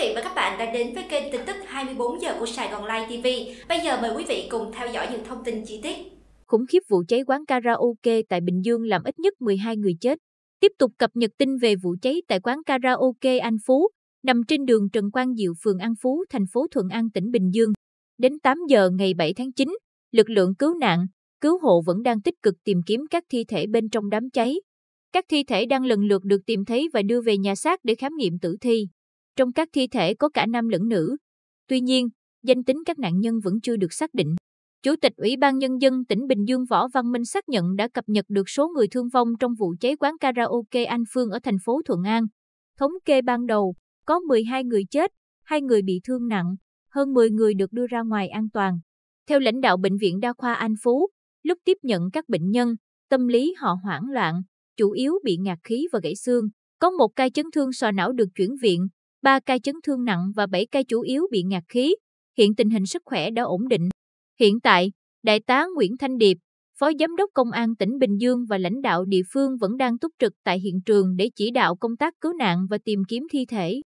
vị và các bạn đã đến với kênh tin tức 24 giờ của Sài Gòn Live TV. Bây giờ mời quý vị cùng theo dõi những thông tin chi tiết. Khủng khiếp vụ cháy quán karaoke tại Bình Dương làm ít nhất 12 người chết. Tiếp tục cập nhật tin về vụ cháy tại quán karaoke An Phú, nằm trên đường Trần Quang Diệu, phường An Phú, thành phố Thuận An, tỉnh Bình Dương. Đến 8 giờ ngày 7 tháng 9, lực lượng cứu nạn, cứu hộ vẫn đang tích cực tìm kiếm các thi thể bên trong đám cháy. Các thi thể đang lần lượt được tìm thấy và đưa về nhà xác để khám nghiệm tử thi. Trong các thi thể có cả nam lẫn nữ. Tuy nhiên, danh tính các nạn nhân vẫn chưa được xác định. Chủ tịch Ủy ban Nhân dân tỉnh Bình Dương Võ Văn Minh xác nhận đã cập nhật được số người thương vong trong vụ cháy quán karaoke An Phương ở thành phố Thuận An. Thống kê ban đầu, có 12 người chết, 2 người bị thương nặng, hơn 10 người được đưa ra ngoài an toàn. Theo lãnh đạo Bệnh viện Đa khoa An Phú, lúc tiếp nhận các bệnh nhân, tâm lý họ hoảng loạn, chủ yếu bị ngạt khí và gãy xương. Có một ca chấn thương sò não được chuyển viện, 3 ca chấn thương nặng và 7 ca chủ yếu bị ngạt khí. Hiện tình hình sức khỏe đã ổn định. Hiện tại, Đại tá Nguyễn Thanh Điệp, Phó Giám đốc Công an tỉnh Bình Dương và lãnh đạo địa phương vẫn đang túc trực tại hiện trường để chỉ đạo công tác cứu nạn và tìm kiếm thi thể.